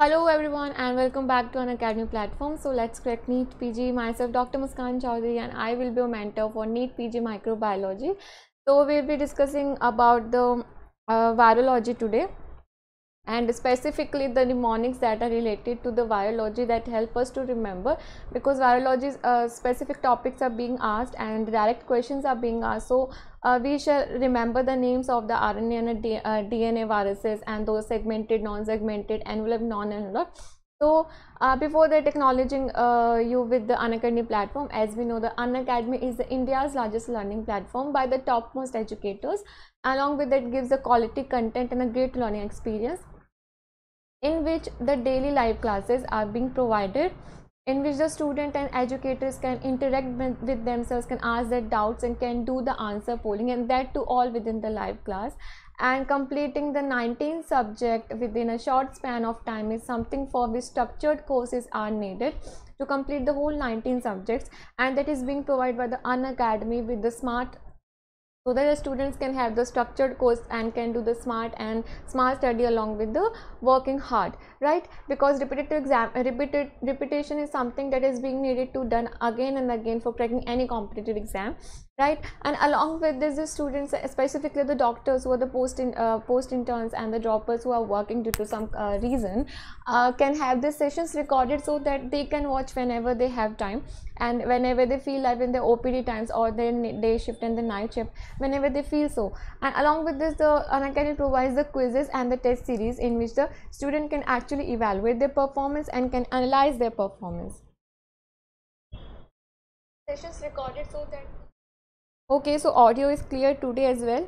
Hello everyone and welcome back to an academy platform. So let's crack NEET PG. Myself Dr. Muskan Chaudhary and I will be a mentor for NEET PG Microbiology. So we'll be discussing about the uh, virology today and specifically the mnemonics that are related to the virology that help us to remember because virology uh, specific topics are being asked and direct questions are being asked so uh, we shall remember the names of the RNA and DNA uh, viruses and those segmented non-segmented envelope non-envelope so uh, before that acknowledging uh, you with the Unacademy platform, as we know the Unacademy is India's largest learning platform by the topmost educators. Along with that gives a quality content and a great learning experience in which the daily live classes are being provided in which the student and educators can interact with themselves can ask their doubts and can do the answer polling and that to all within the live class and completing the 19 subject within a short span of time is something for which structured courses are needed to complete the whole 19 subjects and that is being provided by the An Academy with the smart so that the students can have the structured course and can do the smart and smart study along with the working hard right because repetitive exam repeated repetition is something that is being needed to done again and again for cracking any competitive exam right and along with this the students specifically the doctors who are the post in uh, post interns and the droppers who are working due to some uh, reason uh, can have these sessions recorded so that they can watch whenever they have time and whenever they feel like in the opd times or their day shift and the night shift whenever they feel so and along with this the unacademy provides the quizzes and the test series in which the student can actually evaluate their performance and can analyze their performance sessions recorded so that Okay, so audio is clear today as well.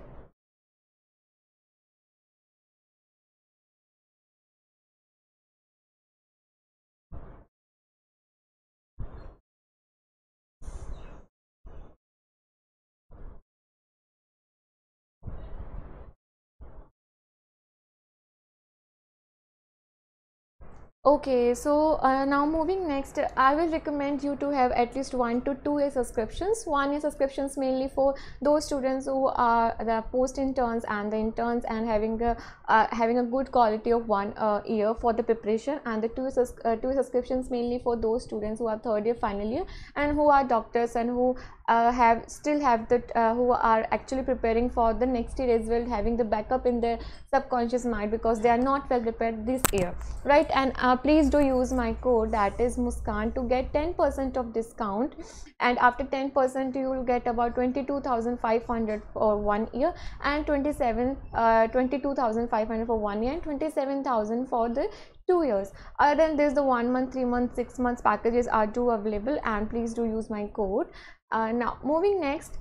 Okay, so uh, now moving next, I will recommend you to have at least one to two year subscriptions. One year subscriptions mainly for those students who are the post interns and the interns and having a uh, having a good quality of one uh, year for the preparation, and the two uh, two subscriptions mainly for those students who are third year final year and who are doctors and who uh, have still have that uh, who are actually preparing for the next year as well having the backup in their subconscious mind because they are not well prepared this year right and uh, please do use my code that is muskan to get 10% of discount and after 10% you will get about 22500 for one year and 27 uh, 22500 for one year and 27000 for the two years. Other than this, the one month, three month, six months packages are too available and please do use my code. Uh, now moving next.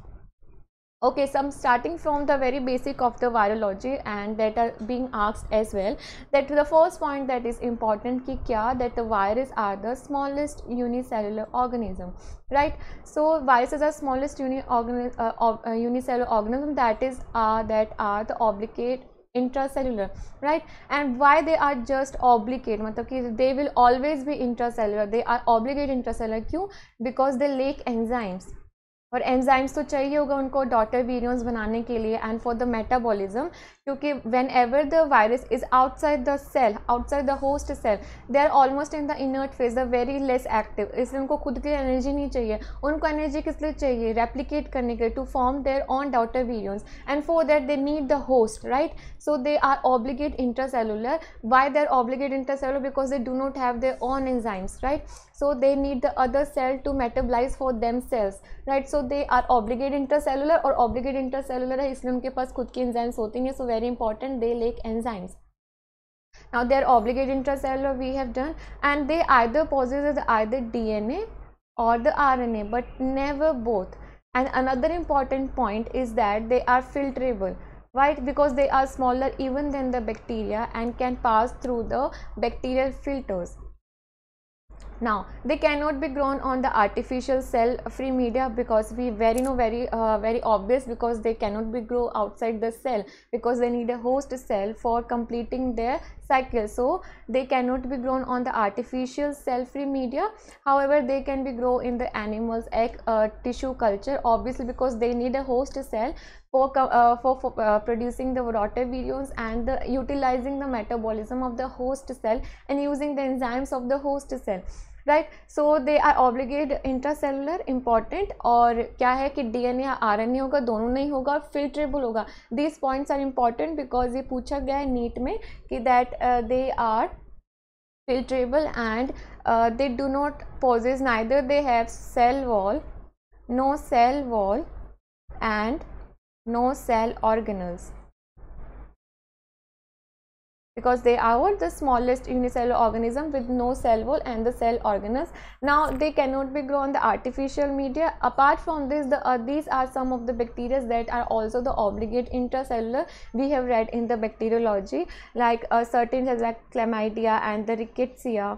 Okay, so I'm starting from the very basic of the virology and that are being asked as well. That the first point that is important ki kya that the virus are the smallest unicellular organism, right? So viruses are smallest uni uh, uh, unicellular organism that is uh, that are the obligate intracellular right and why they are just obligate matlab ki they will always be intracellular they are obligate intracellular kyun because they lack enzymes और enzymes तो चाहिए होगा उनको daughter virions बनाने के लिए and for the metabolism क्योंकि whenever the virus is outside the cell outside the host cell they are almost in the inert phase the very less active इसलिए उनको खुद के लिए एनर्जी नहीं चाहिए उनको एनर्जी किस लिए चाहिए रेप्लीकेट करने के लिए to form their own daughter virions and for that they need the host right so they are obligate intercellular why they are obligate intercellular because they do not have their own enzymes right so they need the other cell to metabolise for them cells right so They are obligate intracellular, or obligate intracellular. Intercellular है इसलिए उनके पास खुद की एंजाइम्स होती हैं so very now they are obligate intracellular we have done and they either possesses either dna or the rna but never both and another important point is that they are filterable right because they are smaller even than the bacteria and can pass through the bacterial filters now, they cannot be grown on the artificial cell free media because we very know very uh, very obvious because they cannot be grow outside the cell because they need a host cell for completing their cycle. So, they cannot be grown on the artificial cell free media. However, they can be grow in the animal's egg uh, tissue culture obviously because they need a host cell for, uh, for, for uh, producing the rotavirons and the, utilizing the metabolism of the host cell and using the enzymes of the host cell. Right so they are obligate intracellular important और क्या है कि D N A R N A होगा दोनों नहीं होगा और filterable होगा this points are important because ये पूछा गया है नीट में कि that they are filterable and they do not possess neither they have cell wall no cell wall and no cell organelles because they are the smallest unicellular organism with no cell wall and the cell organelles. Now they cannot be grown in the artificial media. Apart from this, the, uh, these are some of the bacteria that are also the obligate intracellular we have read in the bacteriology like uh, certain like chlamydia and the rickettsia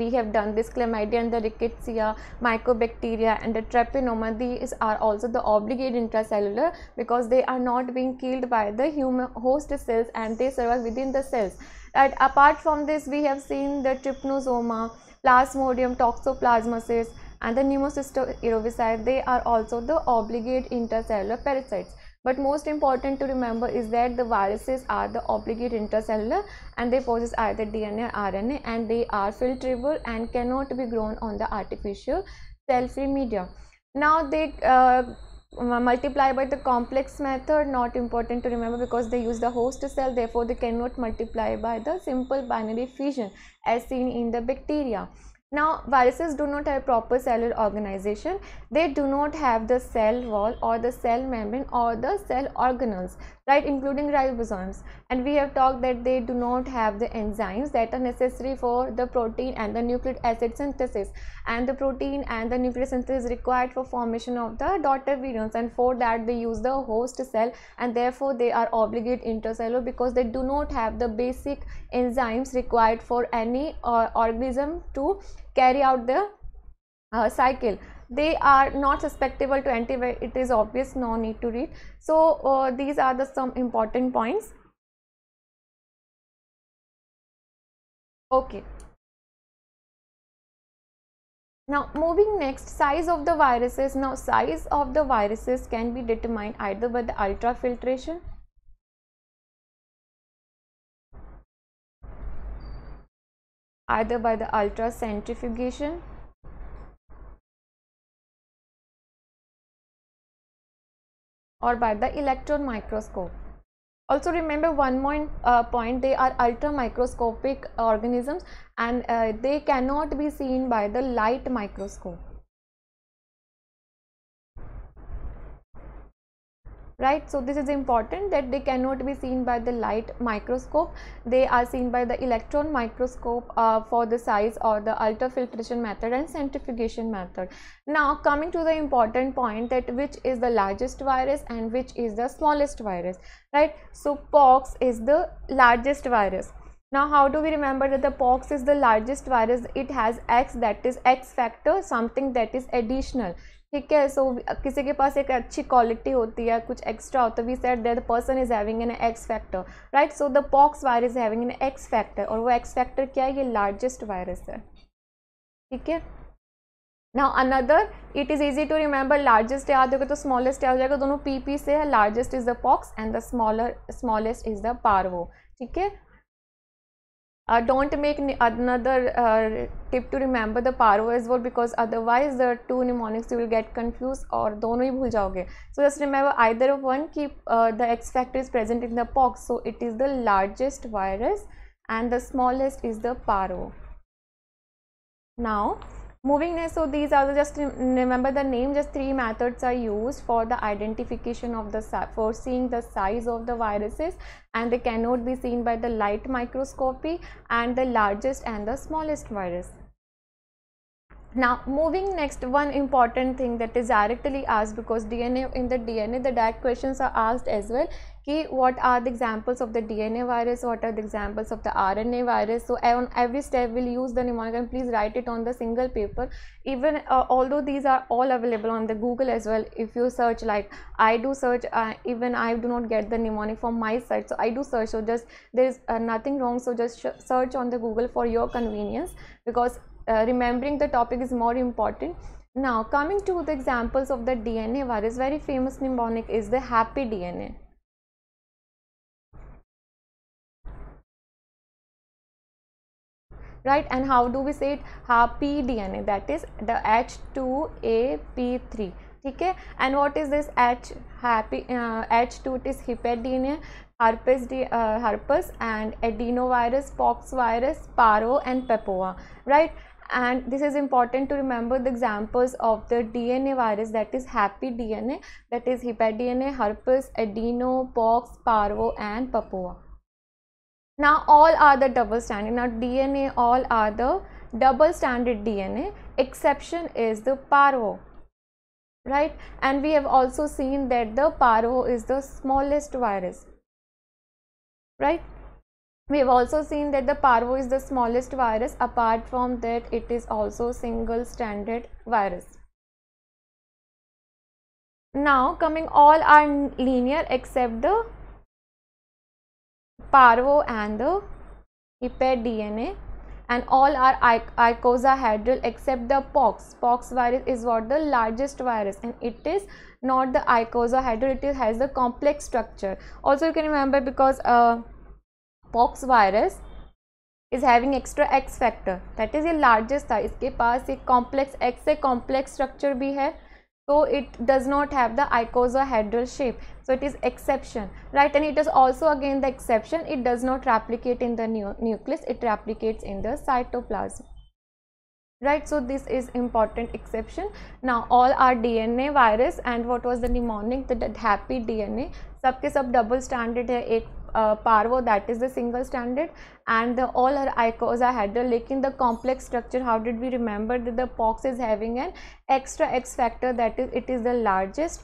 we have done this chlamydia and the rickettsia mycobacteria and the treponema these are also the obligate intracellular because they are not being killed by the human host cells and they survive within the cells and apart from this we have seen the trypanosoma plasmodium toxoplasmosis and the pneumocystis they are also the obligate intracellular parasites but most important to remember is that the viruses are the obligate intercellular and they possess either DNA or RNA and they are filterable and cannot be grown on the artificial cell-free media. Now they uh, multiply by the complex method not important to remember because they use the host cell therefore they cannot multiply by the simple binary fission as seen in the bacteria. Now, viruses do not have proper cellular organization. They do not have the cell wall or the cell membrane or the cell organelles, right, including ribosomes. And we have talked that they do not have the enzymes that are necessary for the protein and the nucleic acid synthesis. And the protein and the nucleic synthesis required for formation of the daughter virions. And for that, they use the host cell and therefore they are obligate intercellular because they do not have the basic enzymes required for any uh, organism to carry out the uh, cycle they are not susceptible to antivirus it is obvious no need to read so uh, these are the some important points okay now moving next size of the viruses now size of the viruses can be determined either by the ultrafiltration either by the ultracentrifugation or by the electron microscope. Also remember one more uh, point, they are ultramicroscopic organisms and uh, they cannot be seen by the light microscope. right so this is important that they cannot be seen by the light microscope they are seen by the electron microscope uh, for the size or the ultrafiltration method and centrifugation method now coming to the important point that which is the largest virus and which is the smallest virus right so pox is the largest virus now how do we remember that the pox is the largest virus it has x that is x factor something that is additional ठीक है सो किसी के पास एक अच्छी quality होती है कुछ extra होता है we set that person is having an X factor right so the pox virus having an X factor और वो एक्स फैक्टर क्या है ये लार्जेस्ट वायरस है ठीक है ना another it is easy to remember largest याद होगा तो स्मॉलेस्ट याद हो जाएगा दोनों पी पी से है largest is the pox and the smaller smallest is the parvo ठीक है Uh, don't make another uh, tip to remember the paro as well because otherwise the two mnemonics you will get confused or dono hi bhul jaoge. So just remember either of one keep uh, the X factor is present in the pox so it is the largest virus and the smallest is the paro. Now Moving next, so these are just remember the name, just three methods are used for the identification of the for seeing the size of the viruses and they cannot be seen by the light microscopy and the largest and the smallest virus. Now moving next one important thing that is directly asked because DNA in the DNA the direct questions are asked as well कि what are the examples of the DNA virus, what are the examples of the RNA virus. So every step will use the mnemonic and please write it on the single paper. Even uh, although these are all available on the Google as well, if you search like I do search, uh, even I do not get the mnemonic from my side. So I do search. So just there is uh, nothing wrong. So just search on the Google for your convenience because remembering the topic is more important. Now coming to the examples of the DNA virus, very famous mnemonic is the happy DNA right and how do we say it happy dna that is the h2ap3 okay? And what is this H happy H happy H to it herpes uh, herpes and adenovirus pox virus paro and papoa right and this is important to remember the examples of the dna virus that is happy dna that is DNA, herpes adeno pox parvo and papua. Now all are the double stranded. Now DNA all are the double stranded DNA. Exception is the parvo right and we have also seen that the parvo is the smallest virus right we have also seen that the parvo is the smallest virus apart from that it is also single stranded virus now coming all are linear except the parvo and the epid DNA and all are icosahedral except the pox. Pox virus is what the largest virus and it is not the icosahedral, it is, has the complex structure. Also you can remember because a uh, pox virus is having extra x factor that is the largest tha iske paas ek complex x se complex structure bhi hai so it does not have the icosahedral shape so it is exception right and it is also again the exception it does not replicate in the nu nucleus it replicates in the cytoplasm right so this is important exception now all our dna virus and what was the mnemonic the happy dna सबके सब double standard है एक uh, Parvo that is the single standard and the, all our ICOs are header like in the complex structure how did we remember that the POX is having an extra X factor that is it is the largest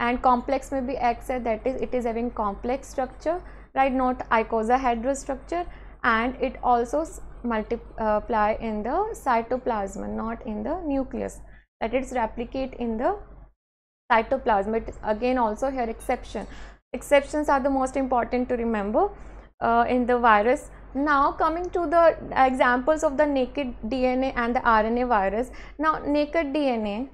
and complex may be X that is it is having complex structure right not icosahedral structure and it also multiply in the cytoplasm not in the nucleus that it's replicate in the cytoplasm it is again also here exception exceptions are the most important to remember uh, in the virus. Now coming to the examples of the naked DNA and the RNA virus. Now naked DNA,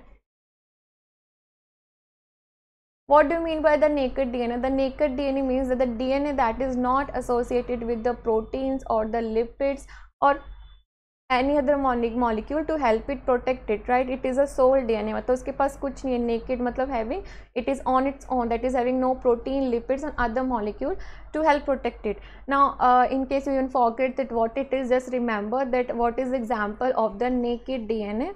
what do you mean by the naked DNA? The naked DNA means that the DNA that is not associated with the proteins or the lipids or any other monic molecule to help it protect it right it is a sole dna matlab uske paas kuch nahi naked matlab having it is on its own that is having no protein lipids and other molecule to help protect it now uh, in case you even forget that what it is just remember that what is example of the naked dna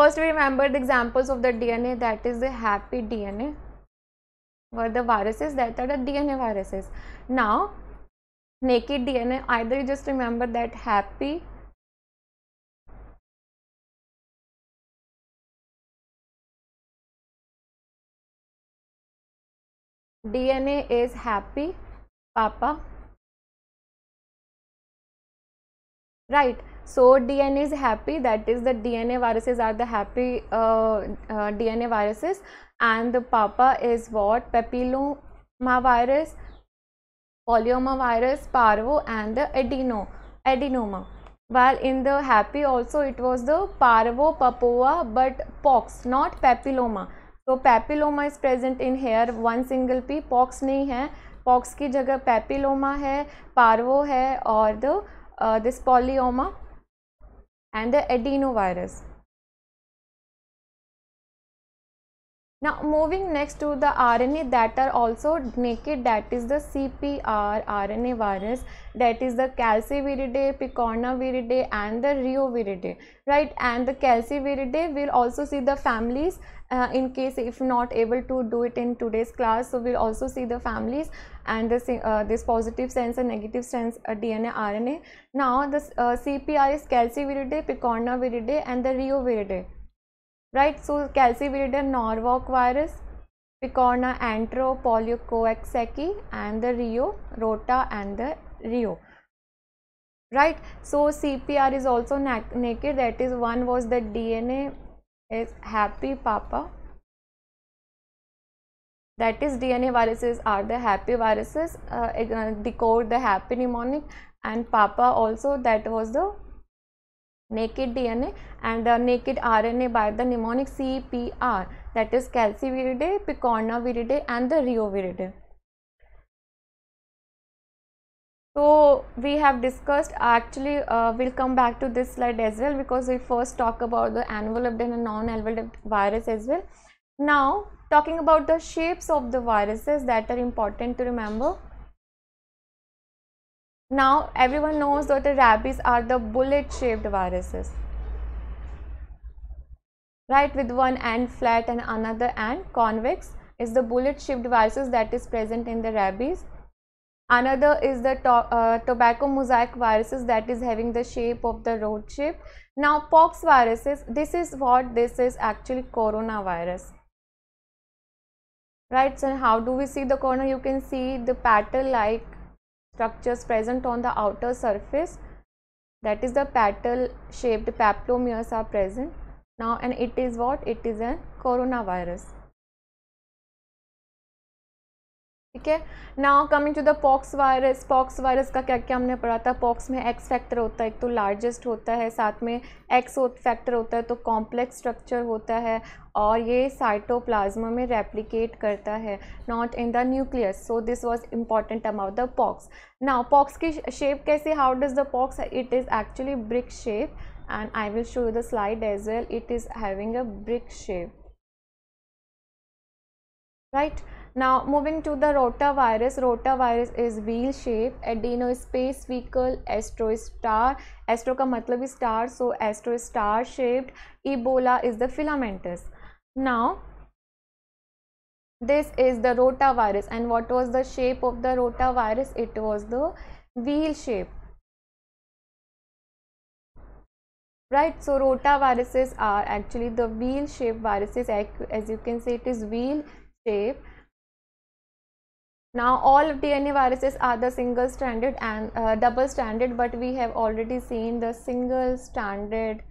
first we remember the examples of the dna that is the happy dna were the viruses that are the dna viruses now naked DNA, either you just remember that happy DNA is happy papa right so DNA is happy that is the DNA viruses are the happy uh, uh, DNA viruses and the papa is what papillomavirus virus polyomavirus, parvo and the adeno, adenoma. While in the happy also it was the parvo papoa but pox not papilloma. So papilloma is present in here one single p pox नहीं है pox की जगह papilloma है parvo है और the this polyoma and the adeno virus Now moving next to the RNA that are also naked that is the CPR RNA virus that is the calciviridae, picornaviridae and the rioviridae right and the calciviridae will also see the families uh, in case if not able to do it in today's class so we'll also see the families and this, uh, this positive sense and negative sense uh, DNA RNA. Now the uh, CPR is calciviridae, picornaviridae and the rioviridae right? So calcivirida Norwalk virus, Picorna antro, Poliocoax and the Rio, Rota and the Rio right so cpr is also naked that is one was the dna is happy papa that is dna viruses are the happy viruses uh, decode the happy mnemonic and papa also that was the naked DNA and the naked RNA by the mnemonic CPR that is calciviridae, picornaviridae and the rioviridae. So we have discussed actually uh, we'll come back to this slide as well because we first talk about the enveloped and non-enveloped virus as well. Now talking about the shapes of the viruses that are important to remember. Now everyone knows that the rabies are the bullet shaped viruses right with one end flat and another end convex is the bullet shaped viruses that is present in the rabies. Another is the to uh, tobacco mosaic viruses that is having the shape of the road shape. Now pox viruses this is what this is actually coronavirus right so how do we see the corona you can see the pattern like structures present on the outer surface that is the petal shaped papillomeres are present now and it is what it is a coronavirus ठीक है now coming to the pox virus pox virus का क्या क्या हमने पढ़ा था pox में x factor होता है एक तो लार्जेस्ट होता है साथ में एक्स फैक्टर होता है तो कॉम्प्लेक्स स्ट्रक्चर होता है और ये साइटोप्लाज्मा में रेप्लिकेट करता है not in the nucleus so this was important about the pox now pox की शेप कैसे how does the pox it is actually brick shape and I will show you the slide as well it is having a brick shape right Now moving to the rotavirus, rotavirus is wheel shape, adeno space vehicle, astro star, astro का मतलब star, so astro star shaped, Ebola is the filamentous. Now this is the rotavirus and what was the shape of the rotavirus? It was the wheel shape. right so rotaviruses are actually the wheel shaped viruses as you can see, it is wheel shape Now all DNA viruses are the single stranded and uh, double stranded but we have already seen the single stranded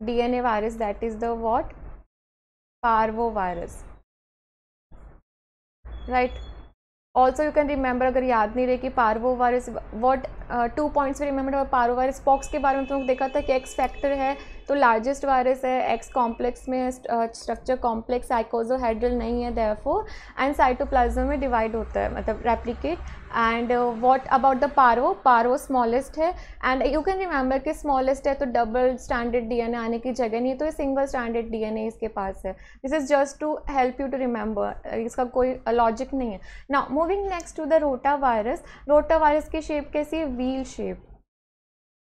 DNA virus that is the what? parvo virus Right. also also you can remember अगर याद नहीं रहे कि parvo virus what two points में remember parvo virus pox के बारे में तुम लोग देखा था कि एक्स फैक्टर है तो लार्जेस्ट वायरस है एक्स कॉम्प्लेक्स में स्ट्रक्चर कॉम्प्लेक्स साइकोजोहाइड्रल नहीं है देयरफॉर एंड साइटोप्लाज्म में डिवाइड होता है मतलब replicate and what about the parvo parvo smallest है एंड यू कैन रिमेंबर कि स्मॉलेस्ट है तो डबल स्टैंडर्ड डीएनए आने की जगह नहीं तो ये सिंगल स्टैंडर्ड डीएनए इसके पास है this is just to help you to remember इसका कोई लॉजिक नहीं है ना moving next to the rota virus rota virus की शेप कैसी है wheel shape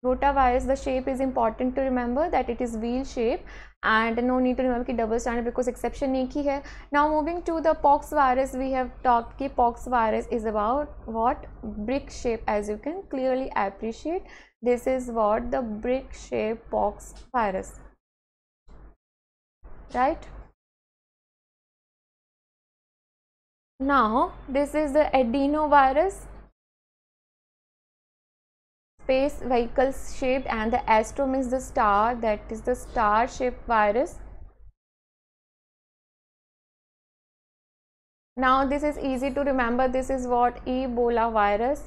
rotavirus the shape is important to remember that it is wheel shape and no need to remember ki double standard because exception ek here. hai now moving to the pox virus we have talked ki pox virus is about what brick shape as you can clearly appreciate this is what the brick shape pox virus right now this is the adenovirus space vehicles shaped and the astrum means the star that is the star shaped virus. Now this is easy to remember this is what Ebola virus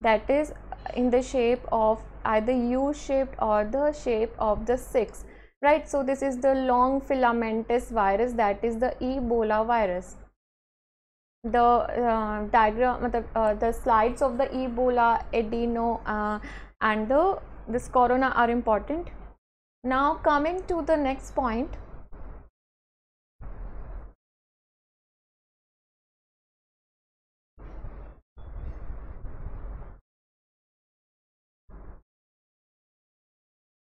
that is in the shape of either U shaped or the shape of the 6 right. So this is the long filamentous virus that is the Ebola virus the uh, diagram uh, the, uh, the slides of the ebola adeno uh, and the this corona are important now coming to the next point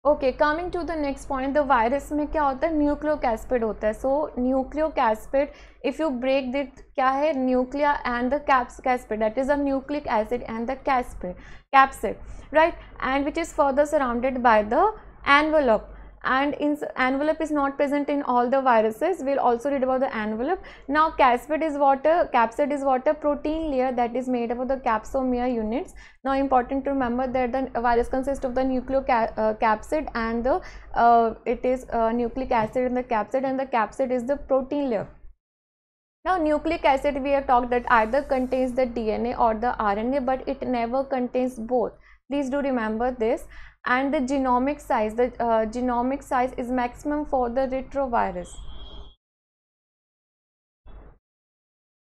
okay coming to the next point the virus में क्या होता है nucleocapsid होता है so nucleocapsid if you break it क्या है nucleic and the caps capsid that is a nucleic acid and the capsid capsid right and which is further surrounded by the envelope and envelope is not present in all the viruses we'll also read about the envelope now capsid is water capsid is water protein layer that is made up of the capsomere units now important to remember that the uh, virus consists of the nucleocapsid uh, and the uh, it is uh, nucleic acid in the capsid and the capsid is the protein layer now nucleic acid we have talked that either contains the DNA or the RNA but it never contains both please do remember this and the genomic size the uh, genomic size is maximum for the retrovirus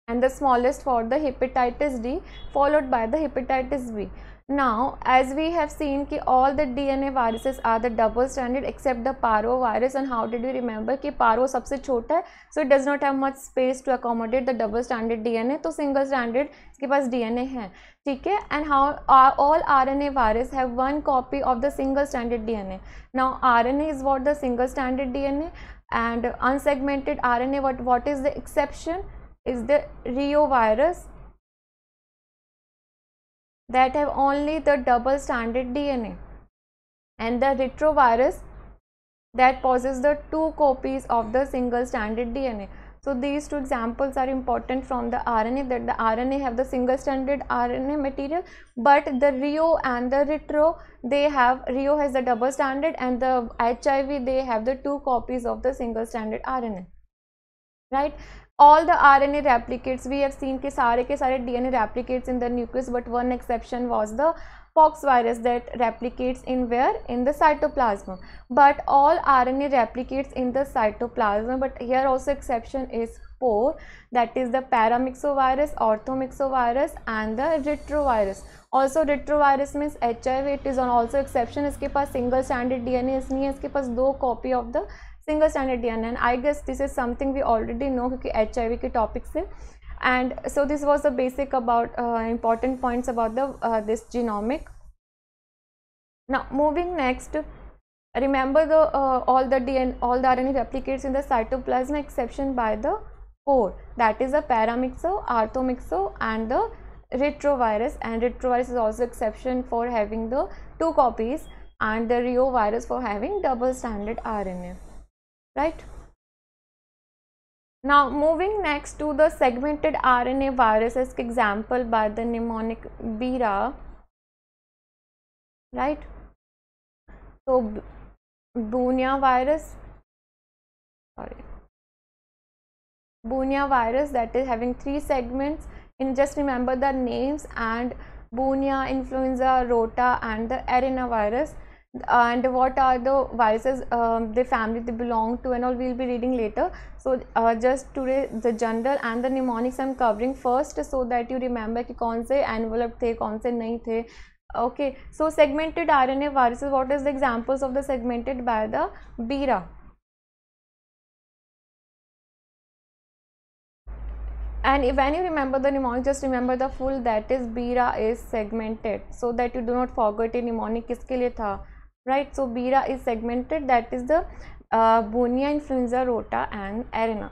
and the smallest for the hepatitis D followed by the hepatitis B Now, as we have seen कि all the DNA viruses are the double stranded except the paro virus and how did we remember कि paro सबसे छोटा है so it does not have much space to accommodate the double stranded DNA तो single stranded के पास DNA है ठीक है and how are, all RNA virus have one copy of the single stranded DNA now RNA is what the single stranded DNA and unsegmented RNA what what is the exception is the reovirus that have only the double stranded DNA and the retrovirus that possess the two copies of the single stranded DNA. So these two examples are important from the RNA that the RNA have the single stranded RNA material but the RIO and the retro they have RIO has the double stranded and the HIV they have the two copies of the single stranded RNA right all the RNA replicates we have seen के सारे के DNA replicates in the nucleus but one exception was the pox virus that replicates in where in the cytoplasm but all RNA replicates in the cytoplasm but here also exception is four that is the paramyxovirus, orthomyxovirus and the retrovirus Also retrovirus means HIV. It is also exception. Is has single stranded DNA पास single standard D N S नहीं single stranded DNA. I guess this is something we already know because HIV ke topic se. And so this was the basic about uh, important points about the uh, this genomic. Now moving next, remember the uh, all the DNA all the RNA replicates in the cytoplasm exception by the core that is the paramixo, orthomixo, and the retrovirus. And retrovirus is also exception for having the two copies and the reovirus for having double stranded RNA right. Now moving next to the segmented RNA viruses example by the mnemonic bira right. So Bunia virus, sorry, Bunia virus that is having three segments and just remember the names and Bunia, influenza, rota and the arena virus and what are the vices um, the family they belong to and all we'll be reading later so uh, just today the general and the mnemonics i'm covering first so that you remember ki kaun se envelope the kaun se nahi the okay so segmented rna viruses what is the examples of the segmented by the bira and when you remember the mnemonic just remember the full that is bira is segmented so that you do not forget a mnemonic kiske liye tha right so bira is segmented that is the uh, bonia influenza rota and arena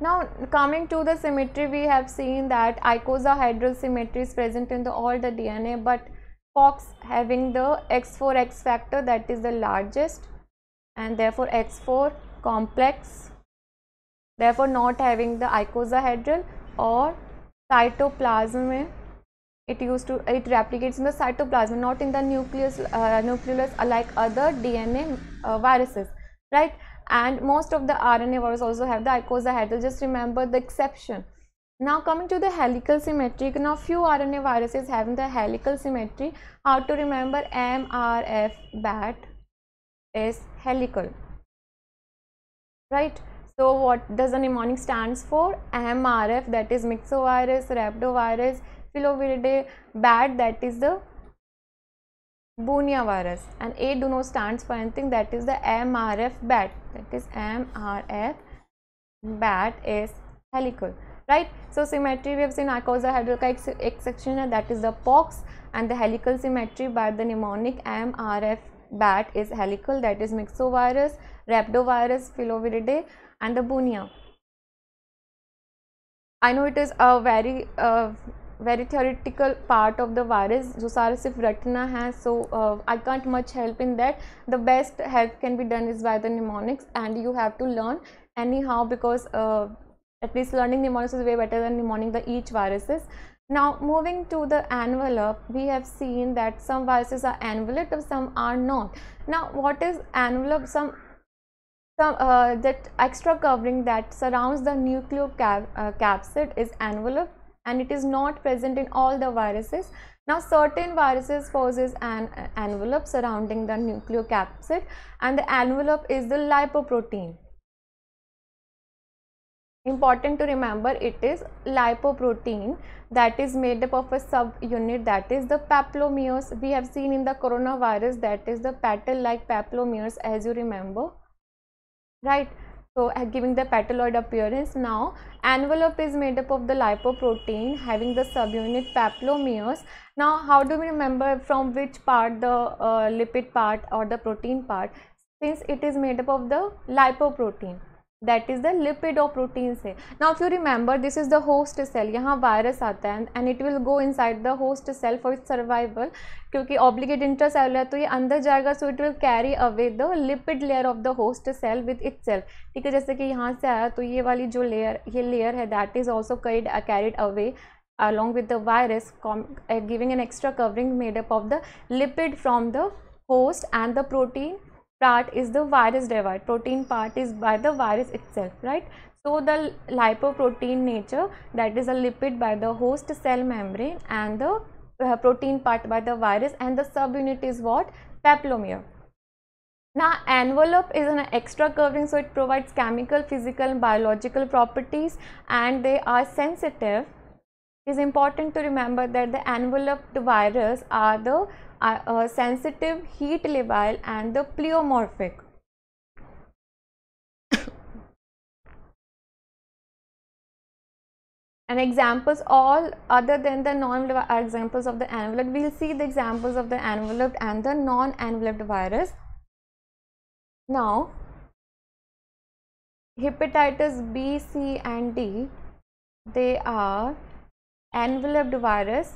now coming to the symmetry we have seen that icosahedral symmetry is present in the, all the dna but Fox having the x4 x factor that is the largest and therefore x4 complex therefore not having the icosahedral or cytoplasm it used to it replicates in the cytoplasm not in the nucleus uh, nucleus like other dna uh, viruses right and most of the rna viruses also have the icosahedral just remember the exception now coming to the helical symmetry now few rna viruses having the helical symmetry how to remember mrf bat is helical right so what does the mnemonic stands for mrf that is Mixovirus, rhabdovirus Filoviridae bad that is the Bunia virus and A do not stands for anything that is the MRF bat that is MRF bat is helical right. So symmetry we have seen Acosa hydrochic exception that is the pox and the helical symmetry by the mnemonic MRF bat is helical that is myxovirus, rhabdovirus, filoviridae and the Bunia. I know it is a very uh, very theoretical part of the virus जो सारा सिर्फ रटना so uh, I can't much help in that the best help can be done is by the mnemonics and you have to learn anyhow because uh, at least learning mnemonics is way better than mnemonic the each viruses now moving to the envelope we have seen that some viruses are enveloped some are not now what is envelope some uh, that extra covering that surrounds the nucleocapsid uh, is enveloped and it is not present in all the viruses. Now certain viruses poses an uh, envelope surrounding the nucleocapsid and the envelope is the lipoprotein. Important to remember it is lipoprotein that is made up of a subunit that is the papillomeres. We have seen in the coronavirus that is the petal like papillomeres as you remember. Right so uh, giving the petaloid appearance now envelope is made up of the lipoprotein having the subunit papillomeres now how do we remember from which part the uh, lipid part or the protein part since it is made up of the lipoprotein that is the lipid of protein से now if you remember this is the host cell यहाँ virus आता है and it will go inside the host cell for it survival क्योंकि obligate cell है तो ये अंदर जाएगा so it will carry away the lipid layer of the host cell with itself ठीक है जैसे कि यहाँ से आया तो ये वाली जो लेयर ये लेयर है that is also carried away along with the virus giving an extra covering made up of the lipid from the host and the protein part is the virus derived protein part is by the virus itself right so the lipoprotein nature that is a lipid by the host cell membrane and the uh, protein part by the virus and the subunit is what papillomere now envelope is an extra covering so it provides chemical physical and biological properties and they are sensitive it is important to remember that the enveloped virus are the are uh, sensitive, heat labile and the pleomorphic. and examples all other than the non-enveloped uh, examples of the enveloped. We will see the examples of the enveloped and the non-enveloped virus. Now, hepatitis B, C and D, they are enveloped virus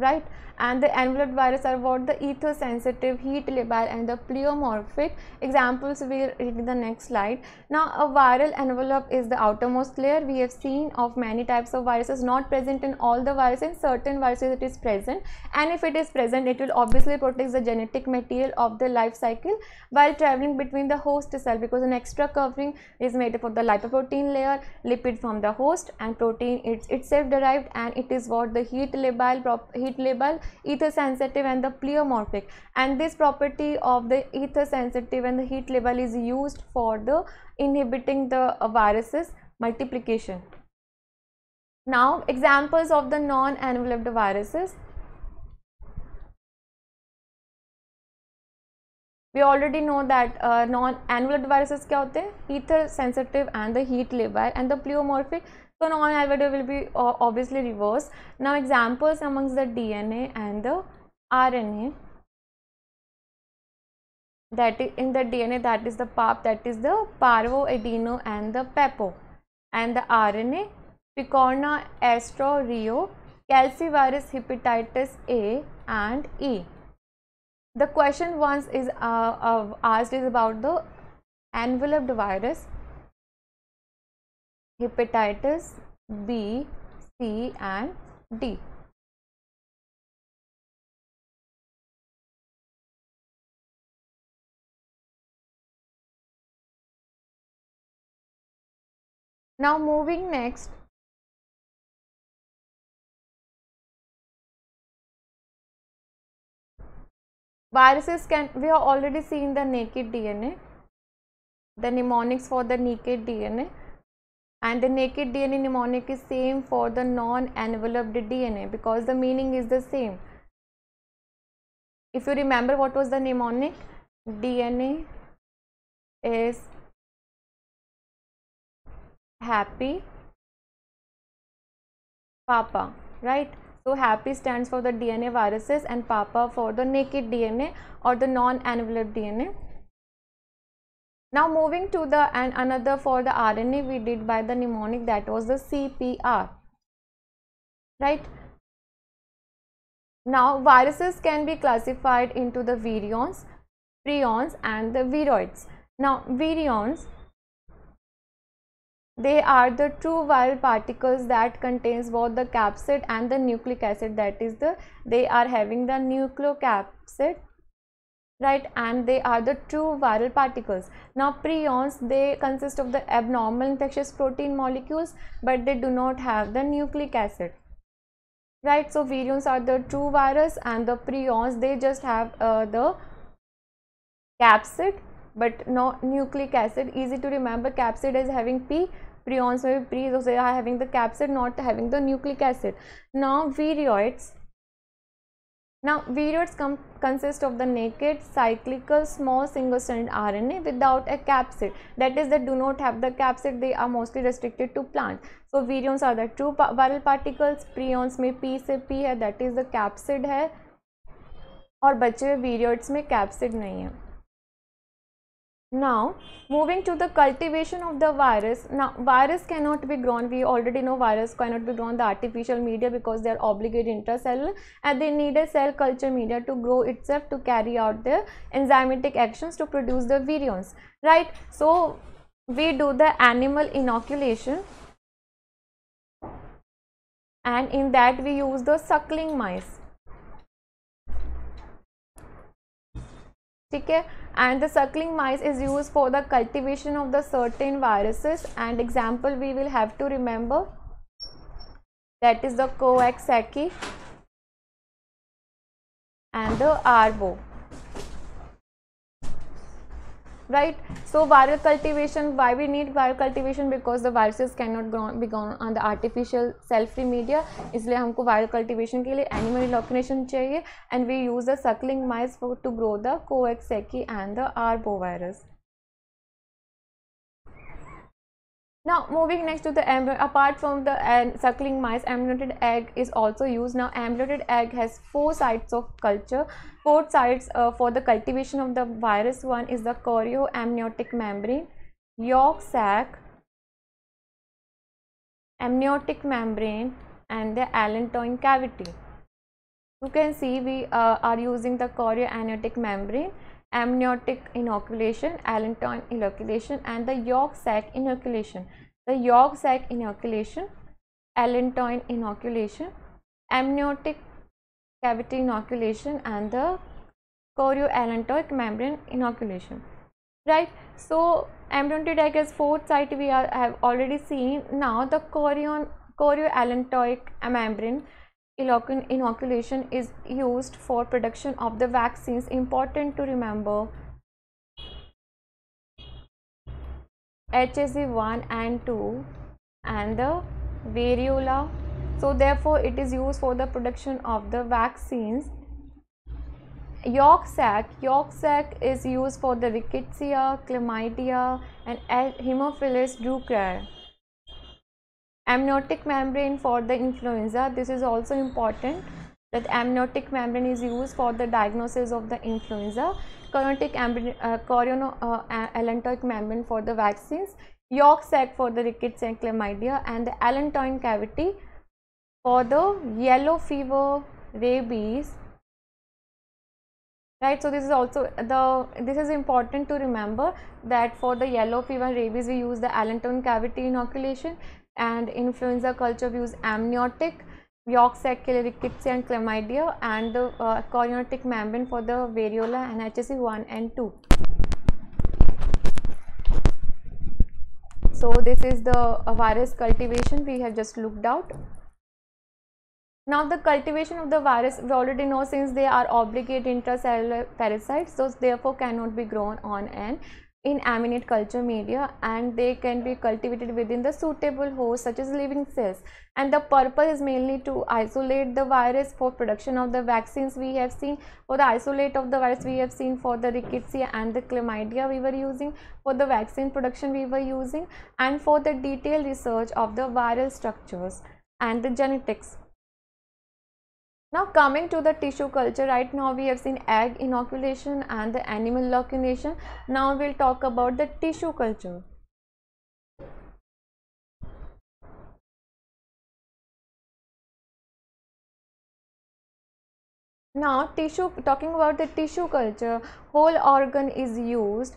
right and the enveloped virus are what the ether sensitive heat labile and the pleomorphic examples we will read the next slide now a viral envelope is the outermost layer we have seen of many types of viruses not present in all the viruses certain viruses it is present and if it is present it will obviously protect the genetic material of the life cycle while traveling between the host cell because an extra covering is made up of the lipoprotein layer lipid from the host and protein it's itself derived and it is what the heat labile heat labile ether sensitive and the pleomorphic and this property of the ether sensitive and the heat level is used for the inhibiting the viruses multiplication. Now examples of the non-enveloped viruses. We already know that uh, non-enveloped viruses क्या होते Ether sensitive and the heat level and the pleomorphic so non-albedo will be uh, obviously reverse. Now examples amongst the DNA and the RNA that is in the DNA that is the PAP that is the parvo, adeno and the pepo and the RNA picorna, astro, rio, calcivirus, hepatitis A and E. The question once is uh, uh, asked is about the enveloped virus hepatitis B, C and D. Now moving next viruses can we have already seen the naked DNA the mnemonics for the naked DNA and the naked DNA mnemonic is same for the non-enveloped DNA because the meaning is the same. If you remember what was the mnemonic, DNA is happy papa, right? So happy stands for the DNA viruses and papa for the naked DNA or the non-enveloped DNA. Now moving to the and another for the RNA we did by the mnemonic that was the CPR. Right. Now viruses can be classified into the virions, prions and the viroids. Now virions they are the true viral particles that contains both the capsid and the nucleic acid that is the they are having the nucleocapsid right and they are the true viral particles now prions they consist of the abnormal infectious protein molecules but they do not have the nucleic acid right so virions are the true virus and the prions they just have uh, the capsid but no nucleic acid easy to remember capsid is having p prions may be pre so they are having the capsid not having the nucleic acid now virioids now, variants consist of the naked cyclical small single stranded RNA without a capsid. That is, they do not have the capsid, they are mostly restricted to plants. So, virions are the true viral particles, prions में P से P है, that is the capsid है और bache हुए वीरियोट्स में capsid नहीं है now moving to the cultivation of the virus, now virus cannot be grown, we already know virus cannot be grown the artificial media because they are obligate intracellular and they need a cell culture media to grow itself to carry out the enzymatic actions to produce the virions, right. So we do the animal inoculation and in that we use the suckling mice. Okay and the suckling mice is used for the cultivation of the certain viruses and example we will have to remember that is the coxsackie and the arbo right so viral cultivation why we need viral cultivation because the viruses cannot grow, be grown on the artificial self free media इसलिए हमको viral cultivation के लिए animal inoculation चाहिए and we use the suckling mice for, to grow the coax seci and the arbovirus Now moving next to the embryo, apart from the uh, suckling mice, amniotic egg is also used. Now amniotic egg has four sites of culture support sites uh, for the cultivation of the virus one is the chorioamniotic membrane, yolk sac, amniotic membrane and the allantoin cavity. You can see we uh, are using the chorioamniotic membrane, amniotic inoculation, allantoin inoculation and the yolk sac inoculation. The yolk sac inoculation, allantoin inoculation, amniotic cavity inoculation and the chorioallantoic membrane inoculation right so amniotic egg as fourth site we are, have already seen now the chorion chorioallantoic membrane inoculation is used for production of the vaccines important to remember HSV 1 and 2 and the variola so therefore it is used for the production of the vaccines York sac. York sac is used for the rickettsia, chlamydia and hemophilus ducre. Amniotic membrane for the influenza. This is also important that amniotic membrane is used for the diagnosis of the influenza. Choronotic uh, chorono, uh, membrane for the vaccines. York sac for the rickettsia, and chlamydia and the allantoin cavity for the yellow fever rabies right so this is also the this is important to remember that for the yellow fever rabies we use the allanton cavity inoculation and influenza culture we use amniotic York sac Rickettsia and chlamydia and the uh, choriotic membrane for the variola and hse 1 and 2. So this is the uh, virus cultivation we have just looked out. Now the cultivation of the virus, we already know since they are obligate intracellular parasites, those therefore cannot be grown on an inanimate culture media and they can be cultivated within the suitable host such as living cells and the purpose is mainly to isolate the virus for production of the vaccines we have seen for the isolate of the virus we have seen for the rickettsia and the chlamydia we were using for the vaccine production we were using and for the detailed research of the viral structures and the genetics now coming to the tissue culture, right now we have seen egg inoculation and the animal locunation. Now we will talk about the tissue culture. Now tissue, talking about the tissue culture, whole organ is used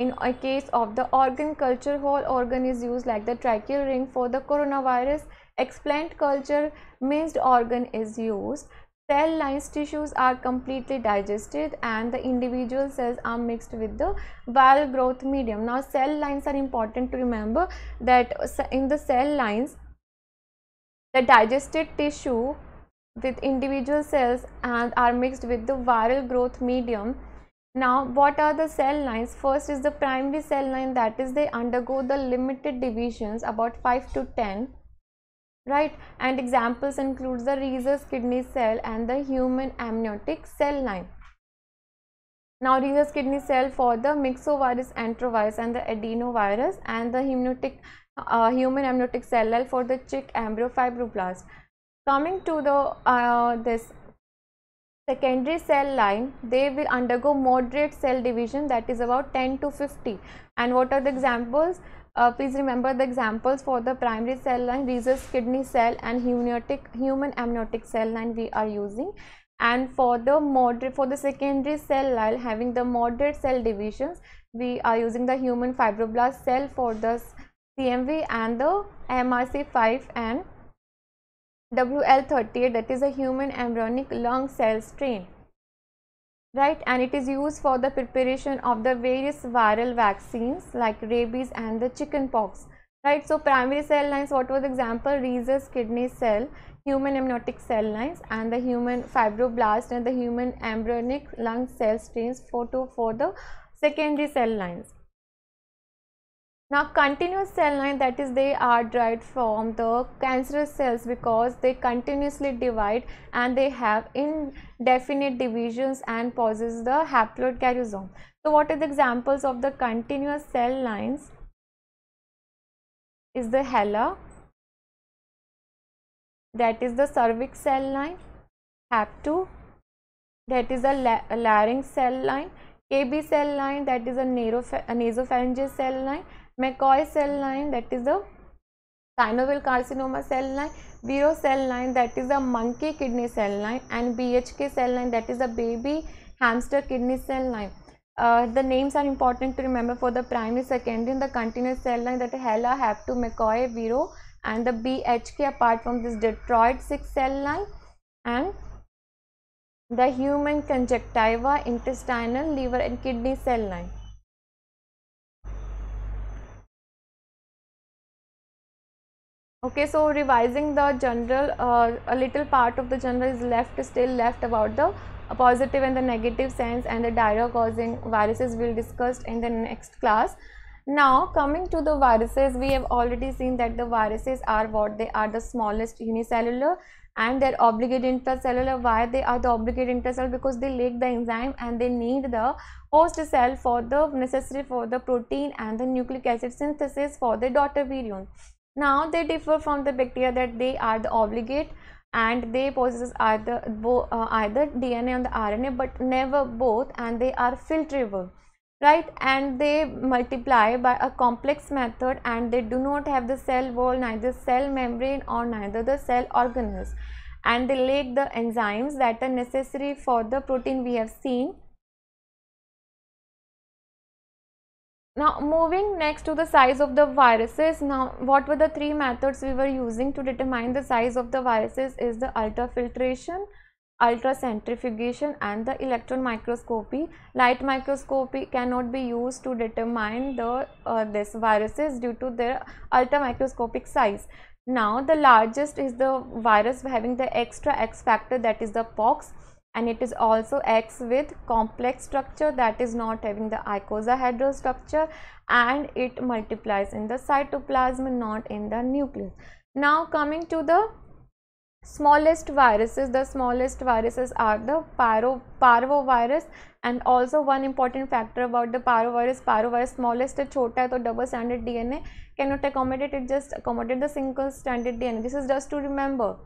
in a case of the organ culture, whole organ is used like the tracheal ring for the coronavirus Explant culture, mixed organ is used. Cell lines tissues are completely digested and the individual cells are mixed with the viral growth medium. Now cell lines are important to remember that in the cell lines the digested tissue with individual cells and are mixed with the viral growth medium. Now what are the cell lines? First is the primary cell line that is they undergo the limited divisions about 5 to 10 right and examples includes the rhesus kidney cell and the human amniotic cell line now rhesus kidney cell for the myxovirus enterovirus and the adenovirus and the uh, human amniotic cell line for the chick embryo fibroblast. coming to the uh, this secondary cell line they will undergo moderate cell division that is about 10 to 50 and what are the examples uh, please remember the examples for the primary cell line, rhesus kidney cell and human amniotic cell line we are using. And for the moderate, for the secondary cell line having the moderate cell divisions, we are using the human fibroblast cell for the CMV and the MRC5 and WL38 that is a human embryonic lung cell strain right and it is used for the preparation of the various viral vaccines like rabies and the chickenpox right so primary cell lines what was example rhesus kidney cell human amniotic cell lines and the human fibroblast and the human embryonic lung cell strains Photo for the secondary cell lines now continuous cell line that is they are derived from the cancerous cells because they continuously divide and they have indefinite divisions and possess the haploid karyosome. So what are the examples of the continuous cell lines is the HeLa that is the cervix cell line, HAP2 that is a la larynx cell line, KB cell line that is a nasopharyngeal cell line McCoy cell line that is the synovial carcinoma cell line, Vero cell line that is the monkey kidney cell line and BHK cell line that is the baby hamster kidney cell line. Uh, the names are important to remember for the primary, secondary and the continuous cell line that HeLa, Hep2, McCoy, Vero and the BHK apart from this Detroit 6 cell line and the human conjunctiva, intestinal, liver and kidney cell line. okay so revising the general uh, a little part of the general is left still left about the positive and the negative sense and the diarrhea causing viruses will discussed in the next class now coming to the viruses we have already seen that the viruses are what they are the smallest unicellular and they're obligate intracellular. why they are the obligate intracellular? because they lack the enzyme and they need the host cell for the necessary for the protein and the nucleic acid synthesis for the daughter virion now they differ from the bacteria that they are the obligate and they possess either uh, either dna and the rna but never both and they are filterable right and they multiply by a complex method and they do not have the cell wall neither cell membrane or neither the cell organelles and they lack the enzymes that are necessary for the protein we have seen Now moving next to the size of the viruses. Now what were the three methods we were using to determine the size of the viruses is the ultrafiltration, ultracentrifugation and the electron microscopy. Light microscopy cannot be used to determine the uh, this viruses due to their ultramicroscopic size. Now the largest is the virus having the extra X factor that is the pox and it is also X with complex structure that is not having the icosahedral structure and it multiplies in the cytoplasm not in the nucleus. Now coming to the smallest viruses, the smallest viruses are the paro, parvovirus and also one important factor about the parvovirus, parvovirus smallest chota छोटा double stranded DNA cannot accommodate it just accommodate the single stranded DNA. This is just to remember.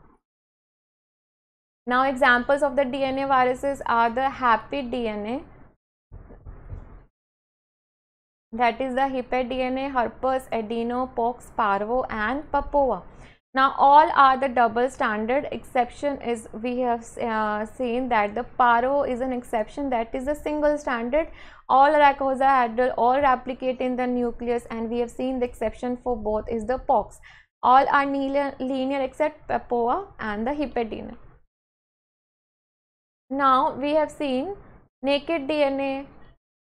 Now examples of the DNA viruses are the happy DNA, that is the hepatitis DNA, herpes, adeno, pox, parvo and papoa. Now all are the double standard exception is we have uh, seen that the Parvo is an exception that is a single standard all racosahedral all replicate in the nucleus and we have seen the exception for both is the pox all are linear except papoa and the DNA. Now we have seen naked DNA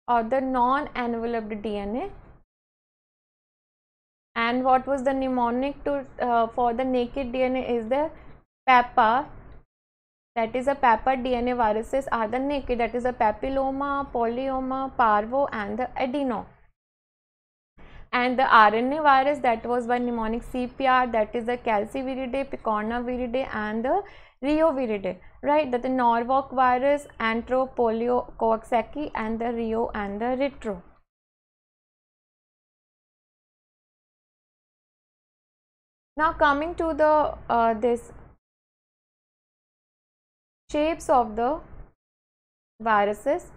or the non-enveloped DNA and what was the mnemonic to uh, for the naked DNA is the PAPA that is a PAPA DNA viruses are the naked that is a papilloma, polyoma, parvo and the adeno and the RNA virus that was by mnemonic CPR that is the calciviridae, picornaviridae and the Rioviridae, right? That the Norwalk virus, Antro, Polio, Coxsackie, and the Rio and the retro. Now coming to the uh, this shapes of the viruses.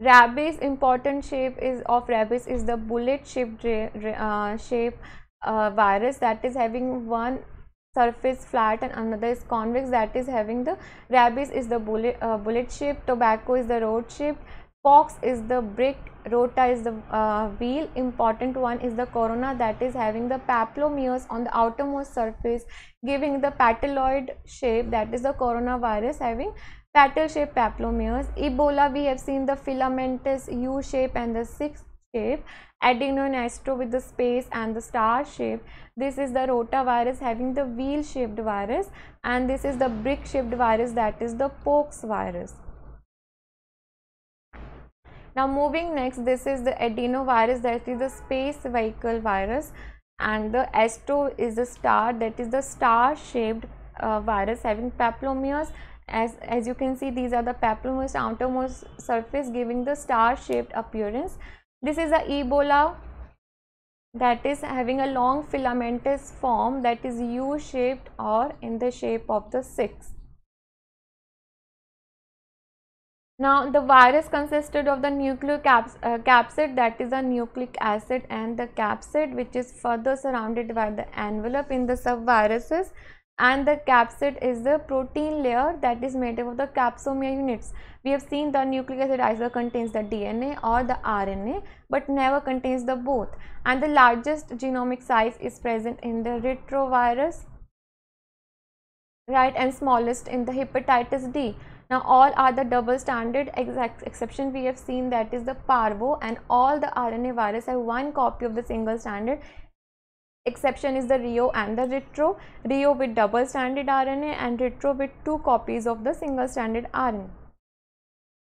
Rabies important shape is of rabies is the bullet shaped uh, shape uh, virus that is having one surface flat and another is convex that is having the rabies is the bullet uh, bullet shape tobacco is the road shape fox is the brick rota is the uh, wheel important one is the corona that is having the papillomeres on the outermost surface giving the patelloid shape that is the coronavirus having petal shape papillomeres ebola we have seen the filamentous u shape and the sixth shape Adenovirus with the space and the star shape. This is the rotavirus having the wheel shaped virus and this is the brick shaped virus that is the pox virus. Now moving next this is the adenovirus that is the space vehicle virus and the astro is the star that is the star shaped uh, virus having papillomeres as as you can see these are the papillomeres outermost surface giving the star shaped appearance this is a ebola that is having a long filamentous form that is U shaped or in the shape of the 6. Now the virus consisted of the nucleocapsid uh, that is a nucleic acid and the capsid which is further surrounded by the envelope in the subviruses and the capsid is the protein layer that is made up of the capsomere units. We have seen the nucleic acid either contains the DNA or the RNA but never contains the both and the largest genomic size is present in the retrovirus right and smallest in the hepatitis D. Now all are the double stranded exception we have seen that is the parvo and all the RNA virus have one copy of the single stranded exception is the RIO and the retro. RIO with double stranded RNA and retro with two copies of the single stranded RNA.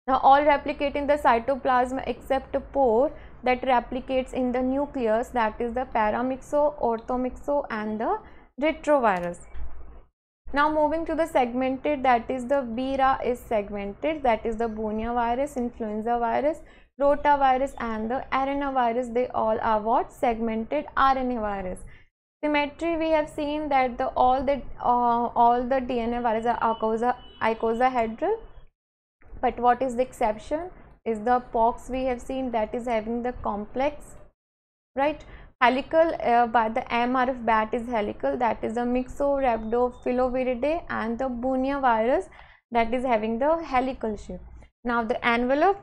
Now all replicate in the cytoplasm except pore that replicates in the nucleus that is the paramyxo, orthomyxo and the retrovirus. Now moving to the segmented that is the Vira is segmented that is the Bonia virus, influenza virus rotavirus and the arenavirus they all are what segmented RNA virus symmetry we have seen that the all the uh, all the DNA virus are icosa, icosahedral but what is the exception is the pox we have seen that is having the complex right helical uh, by the MRF bat is helical that is the mixorhabdophiloviridae and the bunia virus that is having the helical shape. Now the envelope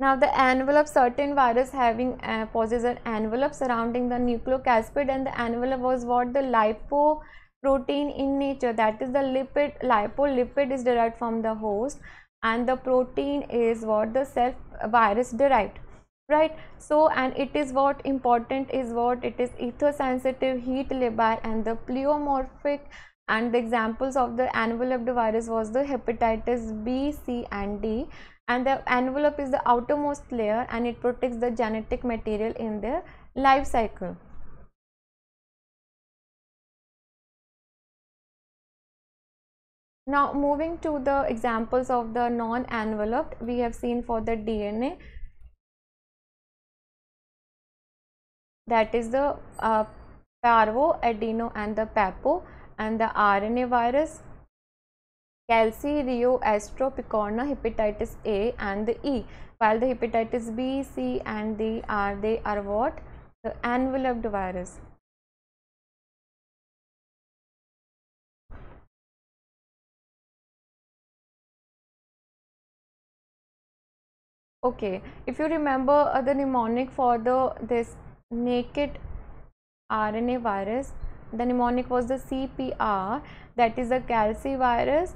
now the envelope, certain virus having uh, an envelope surrounding the nucleocapsid and the envelope was what the lipoprotein in nature that is the lipid, lipolipid is derived from the host and the protein is what the self uh, virus derived right so and it is what important is what it is ether sensitive heat labile and the pleomorphic and the examples of the enveloped virus was the hepatitis b c and d and the envelope is the outermost layer and it protects the genetic material in their life cycle. Now moving to the examples of the non-enveloped we have seen for the DNA that is the uh, parvo, adeno and the papo and the RNA virus calcireoastropicorna hepatitis A and the E while the hepatitis B, C and D are they are what the enveloped virus. Okay, if you remember uh, the mnemonic for the this naked RNA virus, the mnemonic was the CPR that is the calcivirus virus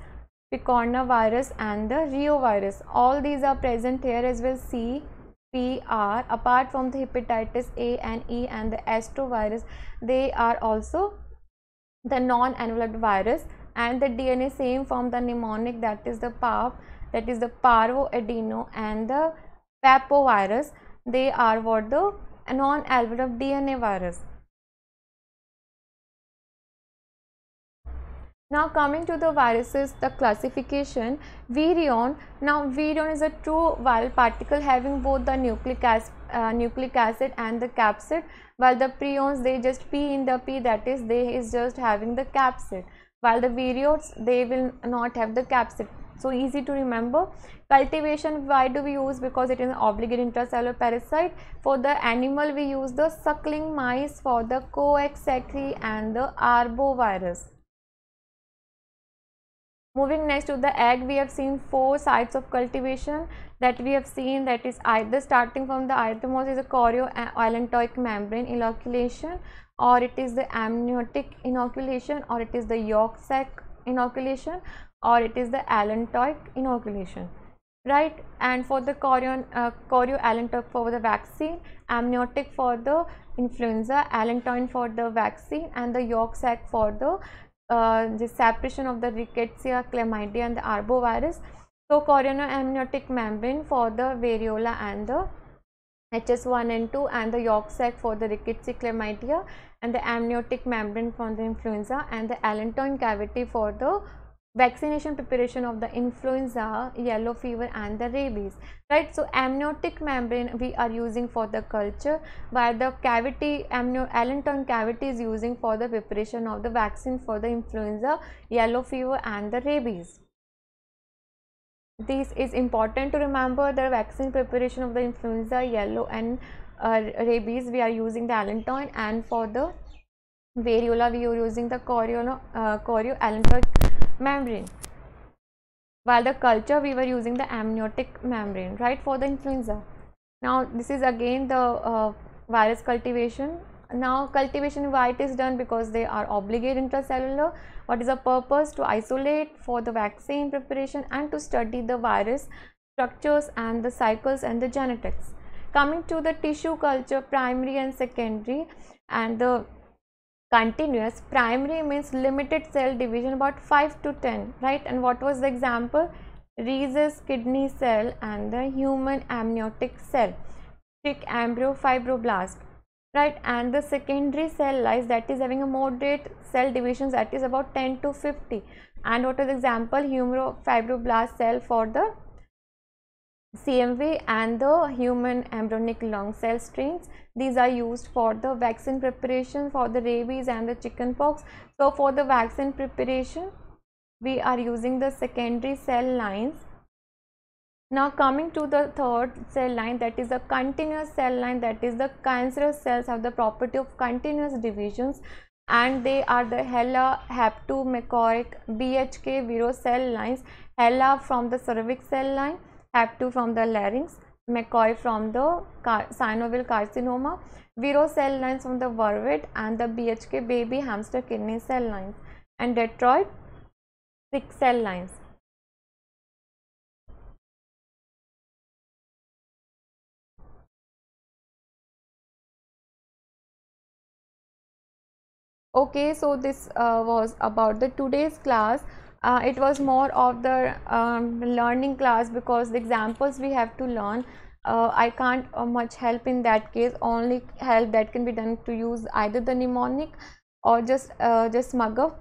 picorna virus and the virus All these are present here as well C, P, R. Apart from the hepatitis A and E and the astrovirus, they are also the non-enveloped virus and the DNA same from the mnemonic that is the PAP that is the parvoadeno and the papovirus. They are what the non-enveloped DNA virus. Now coming to the viruses, the classification virion. Now virion is a true viral particle having both the nucleic, acid, uh, nucleic acid and the capsid while the prions they just P in the P that is they is just having the capsid while the viriotes they will not have the capsid. So easy to remember. Cultivation why do we use because it is an obligate intracellular parasite. For the animal we use the suckling mice for the coxsackie and the arbovirus Moving next to the egg, we have seen four sites of cultivation that we have seen that is either starting from the isthmus is a chorioallantoic uh, membrane inoculation or it is the amniotic inoculation or it is the yolk sac inoculation or it is the allantoic inoculation right and for the chorion uh, chorioallantoic for the vaccine amniotic for the influenza allantoin for the vaccine and the yolk sac for the the separation of the rickettsia, chlamydia and the arbovirus. So amniotic membrane for the variola and the HS1 and 2 and the yolk sac for the rickettsia, chlamydia and the amniotic membrane for the influenza and the allantoin cavity for the vaccination preparation of the influenza yellow fever and the rabies right so amniotic membrane we are using for the culture while the cavity amnio allenton cavity is using for the preparation of the vaccine for the influenza yellow fever and the rabies this is important to remember the vaccine preparation of the influenza yellow and uh, rabies we are using the allenton and for the variola we are using the coriola uh, membrane while the culture we were using the amniotic membrane right for the influenza now this is again the uh, virus cultivation now cultivation why it is done because they are obligate intracellular what is the purpose to isolate for the vaccine preparation and to study the virus structures and the cycles and the genetics coming to the tissue culture primary and secondary and the continuous primary means limited cell division about 5 to 10 right and what was the example rhesus kidney cell and the human amniotic cell thick embryo fibroblast right and the secondary cell lies that is having a moderate cell divisions that is about 10 to 50 and what is example humero fibroblast cell for the CMV and the human embryonic lung cell strains. These are used for the vaccine preparation for the rabies and the chickenpox. So for the vaccine preparation, we are using the secondary cell lines. Now coming to the third cell line that is the continuous cell line that is the cancerous cells have the property of continuous divisions and they are the HeLa, HEP2, McCoric, BHK, Vero cell lines, HeLa from the cervix cell line HAP2 from the larynx, McCoy from the car synovial carcinoma, Vero cell lines from the vervet and the BHK baby hamster kidney cell lines and Detroit six cell lines. Okay, so this uh, was about the today's class uh, it was more of the um, learning class because the examples we have to learn uh, I can't uh, much help in that case only help that can be done to use either the mnemonic or just uh, just mug up.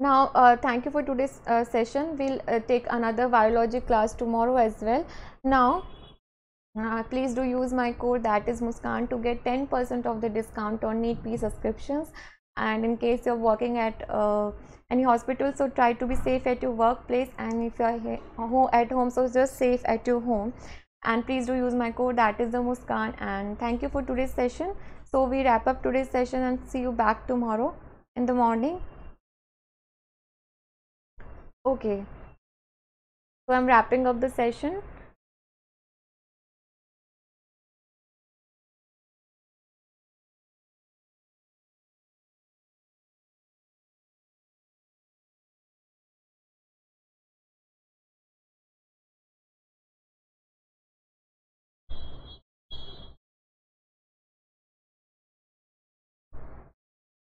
now uh, thank you for today's uh, session we'll take another biology class tomorrow as well now uh, please do use my code that is Muskan to get 10% of the discount on P subscriptions and in case you're working at uh, any hospital so try to be safe at your workplace and if you are at home so just safe at your home and please do use my code that is the muskan and thank you for today's session so we wrap up today's session and see you back tomorrow in the morning okay so i'm wrapping up the session